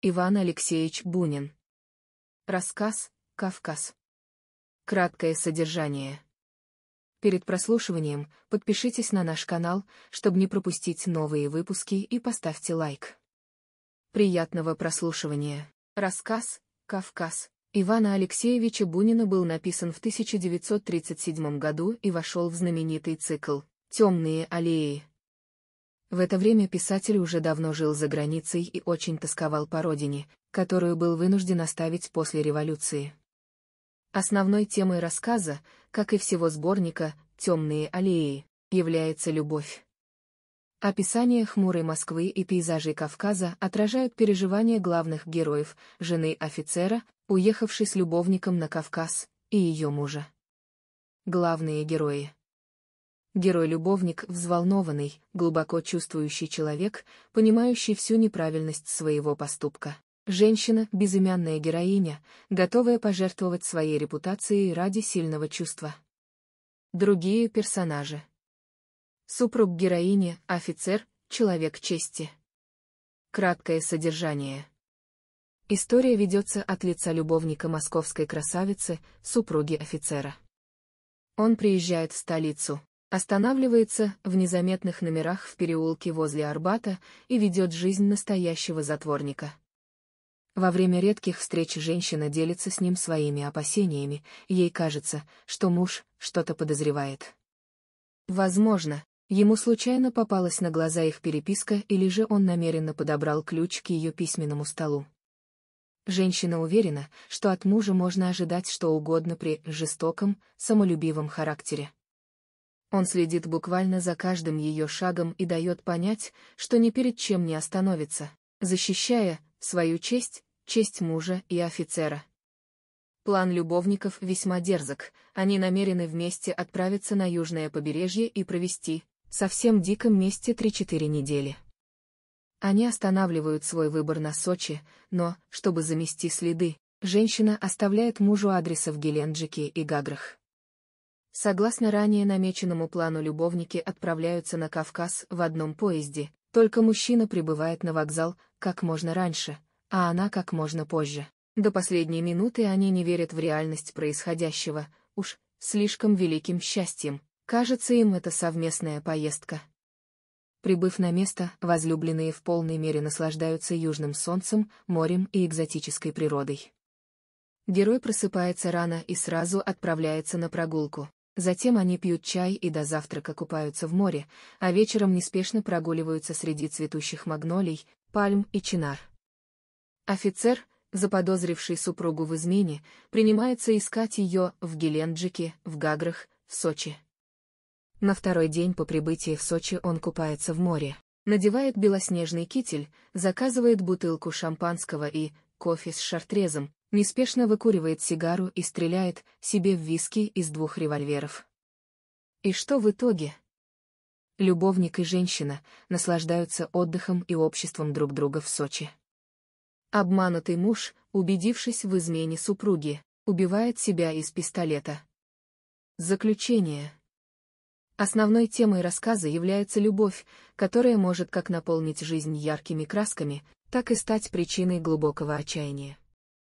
Иван Алексеевич Бунин. Рассказ «Кавказ». Краткое содержание. Перед прослушиванием подпишитесь на наш канал, чтобы не пропустить новые выпуски и поставьте лайк. Приятного прослушивания. Рассказ «Кавказ» Ивана Алексеевича Бунина был написан в 1937 году и вошел в знаменитый цикл «Темные аллеи». В это время писатель уже давно жил за границей и очень тосковал по родине, которую был вынужден оставить после революции. Основной темой рассказа, как и всего сборника «Темные аллеи», является любовь. Описание хмурой Москвы и пейзажей Кавказа отражают переживания главных героев, жены офицера, уехавшей с любовником на Кавказ, и ее мужа. Главные герои. Герой-любовник — взволнованный, глубоко чувствующий человек, понимающий всю неправильность своего поступка. Женщина — безымянная героиня, готовая пожертвовать своей репутацией ради сильного чувства. Другие персонажи. Супруг героини — офицер, человек чести. Краткое содержание. История ведется от лица любовника московской красавицы, супруги офицера. Он приезжает в столицу, останавливается в незаметных номерах в переулке возле Арбата и ведет жизнь настоящего затворника. Во время редких встреч женщина делится с ним своими опасениями, ей кажется, что муж что-то подозревает. Возможно, ему случайно попалась на глаза их переписка или же он намеренно подобрал ключ к ее письменному столу. Женщина уверена, что от мужа можно ожидать что угодно при жестоком, самолюбивом характере. Он следит буквально за каждым ее шагом и дает понять, что ни перед чем не остановится, защищая, свою честь, честь мужа и офицера. План любовников весьма дерзок, они намерены вместе отправиться на южное побережье и провести, совсем диком месте 3-4 недели. Они останавливают свой выбор на Сочи, но, чтобы замести следы, женщина оставляет мужу адреса в Геленджике и Гаграх. Согласно ранее намеченному плану любовники отправляются на Кавказ в одном поезде, только мужчина прибывает на вокзал как можно раньше, а она как можно позже. До последней минуты они не верят в реальность происходящего, уж слишком великим счастьем. Кажется им это совместная поездка. Прибыв на место, возлюбленные в полной мере наслаждаются южным солнцем, морем и экзотической природой. Герой просыпается рано и сразу отправляется на прогулку. Затем они пьют чай и до завтрака купаются в море, а вечером неспешно прогуливаются среди цветущих магнолий, пальм и чинар. Офицер, заподозривший супругу в измене, принимается искать ее в Геленджике, в Гаграх, в Сочи. На второй день по прибытии в Сочи он купается в море, надевает белоснежный китель, заказывает бутылку шампанского и кофе с шартрезом, Неспешно выкуривает сигару и стреляет себе в виски из двух револьверов. И что в итоге? Любовник и женщина наслаждаются отдыхом и обществом друг друга в Сочи. Обманутый муж, убедившись в измене супруги, убивает себя из пистолета. Заключение. Основной темой рассказа является любовь, которая может как наполнить жизнь яркими красками, так и стать причиной глубокого отчаяния.